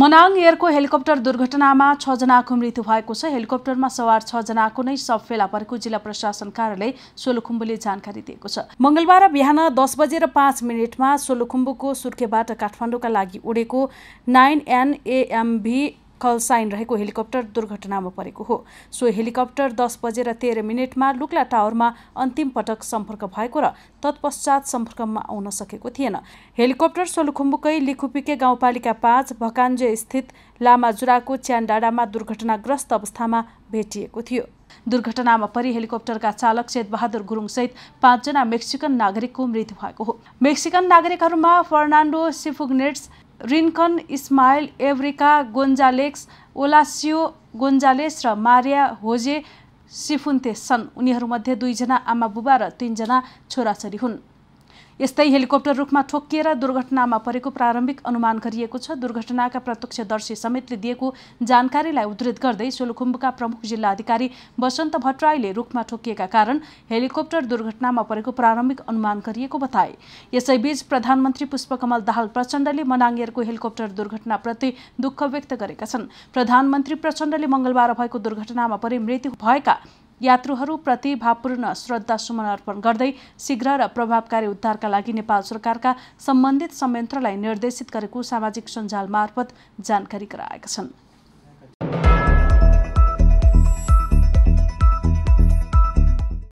Manang एयरको helicopter दुर्घटनामा छजनाको मृत्यु भएको छ हेलिकप्टरमा सवार छजनाको नै सब फेला परेको जिल्ला प्रशासन कार्यालय सोलुखुम्बुले जानकारी दिएको छ मङ्गलबार बिहान दस बजेर पाँच मिनटमा सोलुखुम्बुको सुर्खेबाट काठमाडौँका लागि उडेको नाइन एनएएमभी साइन रहेको हेलिकप्टर दुर्घटनामा परेको हो सो हेलिकप्टर दस बजेर तेह्र मिनटमा लुक्ला टावरमा अन्तिम पटक सम्पर्क भएको र तत्पश्चात सम्पर्कमा आउन सकेको थिएन हेलिकप्टर सोलुखुम्बुकै लिखुपिके गाउँपालिका पाँच भकान्जे स्थित लामाजुराको च्यानडाँडामा दुर्घटनाग्रस्त अवस्थामा भेटिएको थियो दुर्घटनामा परि हेलिकप्टरका चालक शेतबहादुर सहित पाँचजना मेक्सिकन नागरिकको मृत्यु भएको हो मेक्सिकन नागरिकहरूमा Fernando Cifuentes Rincon Ismael Abrica Gonzalez Olacio Gonzalez र मारिया होजे सिफुन्ते छन् उनीहरूमध्ये दुईजना आमा बुबा र तिनजना छोराछोरी हुन् यस्तै हेलिकप्टर रुखमा ठोकिएर दुर्घटनामा परेको प्रारम्भिक अनुमान गरिएको छ दुर्घटनाका प्रत्यक्षदर्शी समेतले दिएको जानकारीलाई उद्धृत गर्दै सोलुखुम्बुका प्रमुख जिल्ला अधिकारी वसन्त भट्टराईले रूखमा ठोकिएका कारण हेलिकप्टर दुर्घटनामा परेको प्रारम्भिक अनुमान गरिएको बताए यसैबीच प्रधानमन्त्री पुष्पकमल दाहाल प्रचण्डले मनाङ्गेरको हेलिकप्टर दुर्घटनाप्रति दुःख व्यक्त गरेका छन् प्रधानमन्त्री प्रचण्डले मङ्गलबार भएको दुर्घटनामा परि मृत्यु भएका यात्रुहरू श्रद्धा सुमन अर्पण गर्दै शीघ्र र प्रभावकारी उद्धारका लागि नेपाल सरकारका सम्बन्धित संयन्त्रलाई निर्देशित गरेको सामाजिक सञ्जाल मार्फत जानकारी गराएका छन्